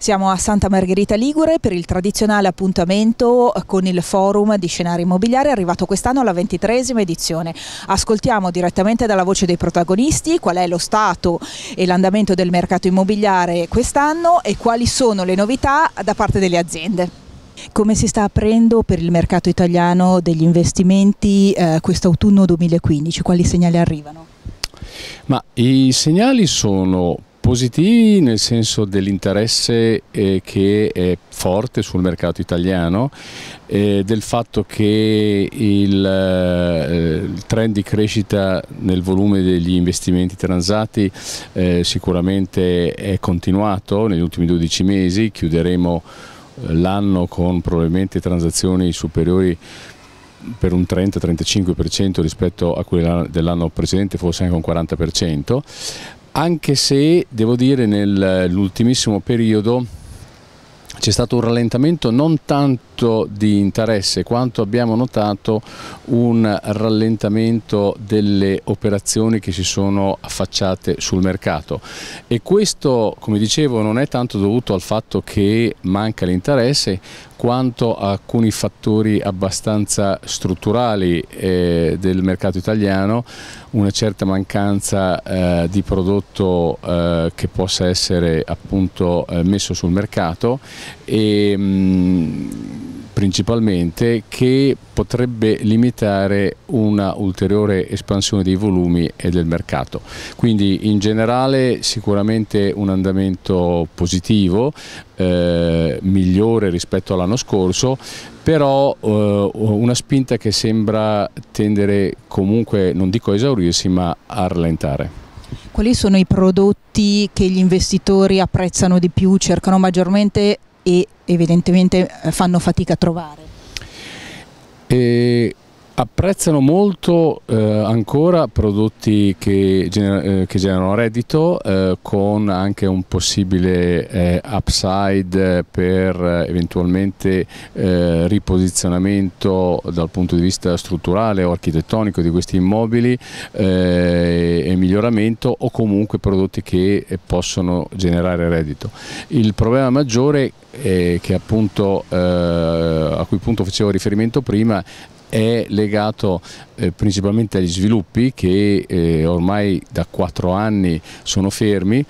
Siamo a Santa Margherita Ligure per il tradizionale appuntamento eh, con il forum di scenario immobiliare arrivato quest'anno alla ventitresima edizione. Ascoltiamo direttamente dalla voce dei protagonisti qual è lo stato e l'andamento del mercato immobiliare quest'anno e quali sono le novità da parte delle aziende. Come si sta aprendo per il mercato italiano degli investimenti eh, quest'autunno 2015? Quali segnali arrivano? Ma i segnali sono Positivi nel senso dell'interesse eh, che è forte sul mercato italiano, eh, del fatto che il, eh, il, trend di crescita nel volume degli investimenti transati eh, sicuramente è continuato negli ultimi 12 mesi, chiuderemo eh, l'anno con probabilmente transazioni superiori per un 30-35% rispetto a quelle dell'anno precedente, forse anche un 40% anche se devo dire nell'ultimissimo periodo c'è stato un rallentamento non tanto punto di interesse quanto abbiamo notato un rallentamento delle operazioni che si sono affacciate sul mercato e questo come dicevo non è tanto dovuto al fatto che manca l'interesse quanto a alcuni fattori abbastanza strutturali eh, del mercato italiano, una certa mancanza eh, di prodotto eh, che possa essere appunto eh, messo sul mercato e mh, mm, principalmente che potrebbe limitare una ulteriore espansione dei volumi e del mercato. Quindi in generale sicuramente un andamento positivo, eh, migliore rispetto all'anno scorso, però eh, una spinta che sembra tendere comunque, non dico a esaurirsi, ma a rallentare. Quali sono i prodotti che gli investitori apprezzano di più, cercano maggiormente e evidentemente eh, fanno fatica a trovare? E apprezzano molto eh, ancora prodotti che, gener eh, che generano reddito eh, con anche un possibile eh, upside per eh, eventualmente eh, riposizionamento dal punto di vista strutturale o architettonico di questi immobili e miglioramento o comunque prodotti che possono generare reddito. Il problema maggiore che appunto, a cui appunto facevo riferimento prima è legato eh, principalmente agli sviluppi che eh, ormai da quattro anni sono fermi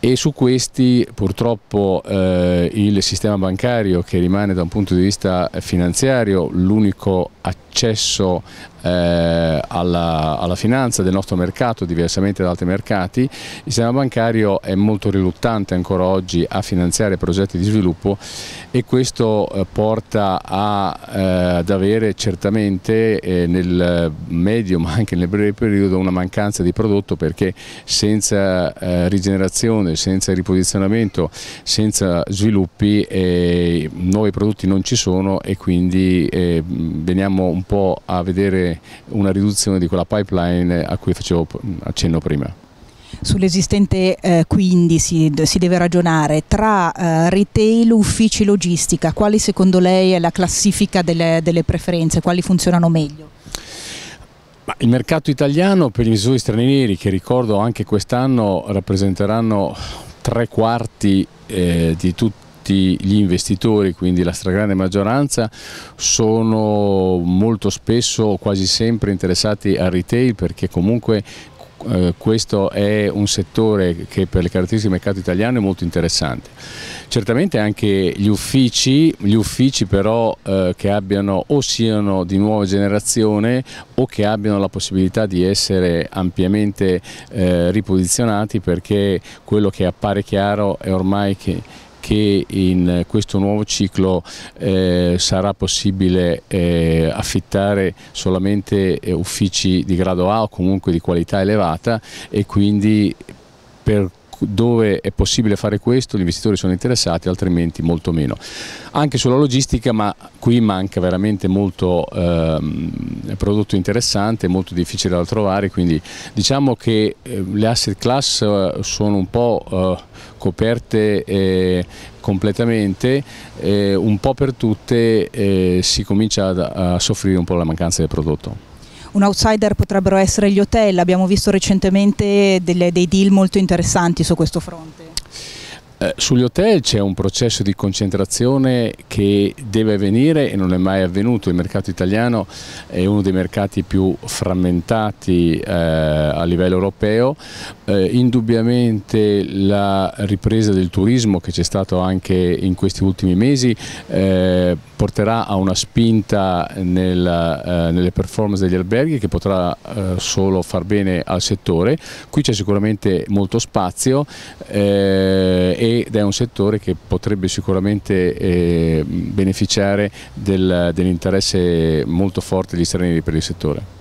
e su questi purtroppo eh, il sistema bancario che rimane da un punto di vista eh, finanziario l'unico accesso accesso eh, alla, alla, finanza del nostro mercato diversamente da altri mercati, il sistema bancario è molto riluttante ancora oggi a finanziare progetti di sviluppo e questo eh, porta a, eh, ad avere certamente eh, nel medio ma anche nel breve periodo una mancanza di prodotto perché senza eh, rigenerazione, senza riposizionamento, senza sviluppi eh, nuovi prodotti non ci sono e quindi veniamo un po' a vedere una riduzione di quella pipeline a cui facevo accenno prima. Sull'esistente eh, quindi si, si, deve ragionare tra eh, retail, uffici, logistica, quali secondo lei è la classifica delle, delle preferenze, quali funzionano meglio? il mercato italiano per gli misuri stranieri, che ricordo anche quest'anno rappresenteranno tre quarti eh, di tutti tutti gli investitori, quindi la stragrande maggioranza, sono molto spesso, quasi sempre interessati al retail perché comunque eh, questo è un settore che per le caratteristiche del mercato italiano è molto interessante. Certamente anche gli uffici, gli uffici però eh, che abbiano o siano di nuova generazione o che abbiano la possibilità di essere ampiamente eh, riposizionati perché quello che appare chiaro è ormai che che in questo nuovo ciclo eh, sarà possibile eh, affittare solamente eh, uffici di grado A o comunque di qualità elevata e quindi per dove è possibile fare questo gli investitori sono interessati, altrimenti molto meno. Anche sulla logistica, ma qui manca veramente molto ehm, prodotto interessante, molto difficile da trovare, quindi diciamo che eh, le asset class eh, sono un po' eh, coperte completamente, un po' per tutte si comincia a, a soffrire un po' la mancanza del prodotto un outsider potrebbero essere gli hotel, abbiamo visto recentemente delle, dei deal molto interessanti su questo fronte. Eh, sugli hotel c'è un processo di concentrazione che deve avvenire e non è mai avvenuto, il mercato italiano è uno dei mercati più frammentati eh, a livello europeo, eh, indubbiamente la ripresa del turismo che c'è stato anche in questi ultimi mesi eh, porterà a una spinta nella, eh, nelle performance degli alberghi che potrà eh, solo far bene al settore. Qui c'è sicuramente molto spazio eh, ed è un settore che potrebbe sicuramente eh, beneficiare del, dell'interesse molto forte degli stranieri per il settore.